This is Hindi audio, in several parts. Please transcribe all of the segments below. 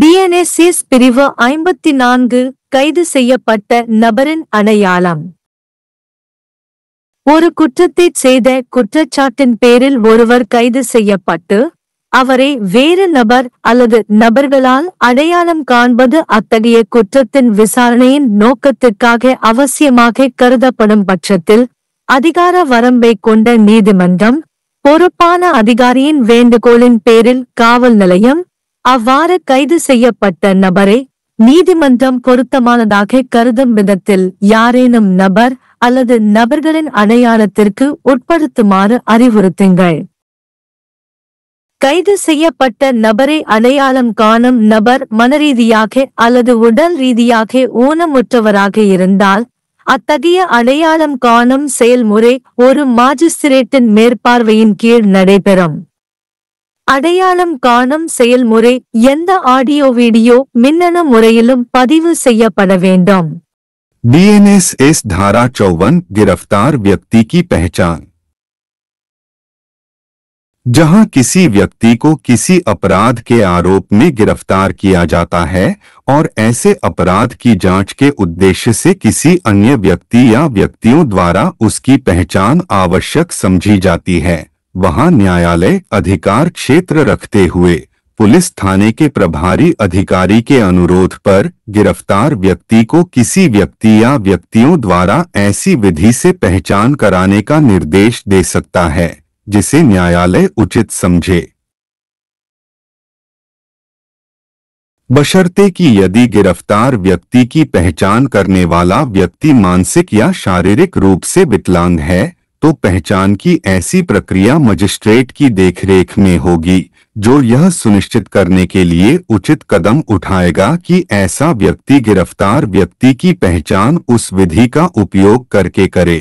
பிஎன்எஸ்எஸ் பிரிவு ஐம்பத்தி நான்கு கைது செய்யப்பட்ட நபரின் அடையாளம் ஒரு குற்றத்தை செய்த குற்றச்சாட்டின் பேரில் ஒருவர் கைது செய்யப்பட்டு அவரை வேறு நபர் அல்லது நபர்களால் அடையாளம் காண்பது அத்தகைய குற்றத்தின் விசாரணையின் நோக்கத்திற்காக அவசியமாக கருதப்படும் பட்சத்தில் அதிகார வரம்பை கொண்ட நீதிமன்றம் பொறுப்பான அதிகாரியின் வேண்டுகோளின் பேரில் காவல் நிலையம் அவ்வாறு கைது செய்யப்பட்ட நபரை நீதிமன்றம் பொருத்தமானதாக கருதும் விதத்தில் யாரேனும் நபர் அல்லது நபர்களின் அடையாளத்திற்கு உட்படுத்துமாறு அறிவுறுத்துங்கள் கைது செய்யப்பட்ட நபரை அடையாளம் காணும் நபர் மனரீதியாக அல்லது உடல் ரீதியாக ஊனமுற்றவராக இருந்தால் அத்தகைய அடையாளம் காணும் செயல்முறை ஒரு மாஜிஸ்திரேட்டின் மேற்பார்வையின் கீழ் நடைபெறும் அடையாளம் காணும் செயல்முறை எந்த ஆடியோ வீடியோ மின்னணு முறையிலும் பதிவு செய்யப்பட வேண்டும் एस धारा चौवन गिरफ्तार व्यक्ति की पहचान जहां किसी व्यक्ति को किसी अपराध के आरोप में गिरफ्तार किया जाता है और ऐसे अपराध की जांच के उद्देश्य से किसी अन्य व्यक्ति या व्यक्तियों द्वारा उसकी पहचान आवश्यक समझी जाती है वहां न्यायालय अधिकार क्षेत्र रखते हुए पुलिस थाने के प्रभारी अधिकारी के अनुरोध पर गिरफ्तार व्यक्ति को किसी व्यक्ति या व्यक्तियों द्वारा ऐसी विधि से पहचान कराने का निर्देश दे सकता है जिसे न्यायालय उचित समझे बशर्ते कि यदि गिरफ्तार व्यक्ति की पहचान करने वाला व्यक्ति मानसिक या शारीरिक रूप से विकलांग है तो पहचान की ऐसी प्रक्रिया मजिस्ट्रेट की देखरेख में होगी जो यह सुनिश्चित करने के लिए उचित कदम उठाएगा कि ऐसा व्यक्ति गिरफ्तार व्यक्ति की पहचान उस विधि का उपयोग करके करे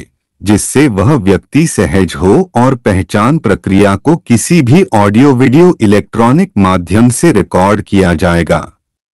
जिससे वह व्यक्ति सहज हो और पहचान प्रक्रिया को किसी भी ऑडियो वीडियो इलेक्ट्रॉनिक माध्यम से रिकॉर्ड किया जाएगा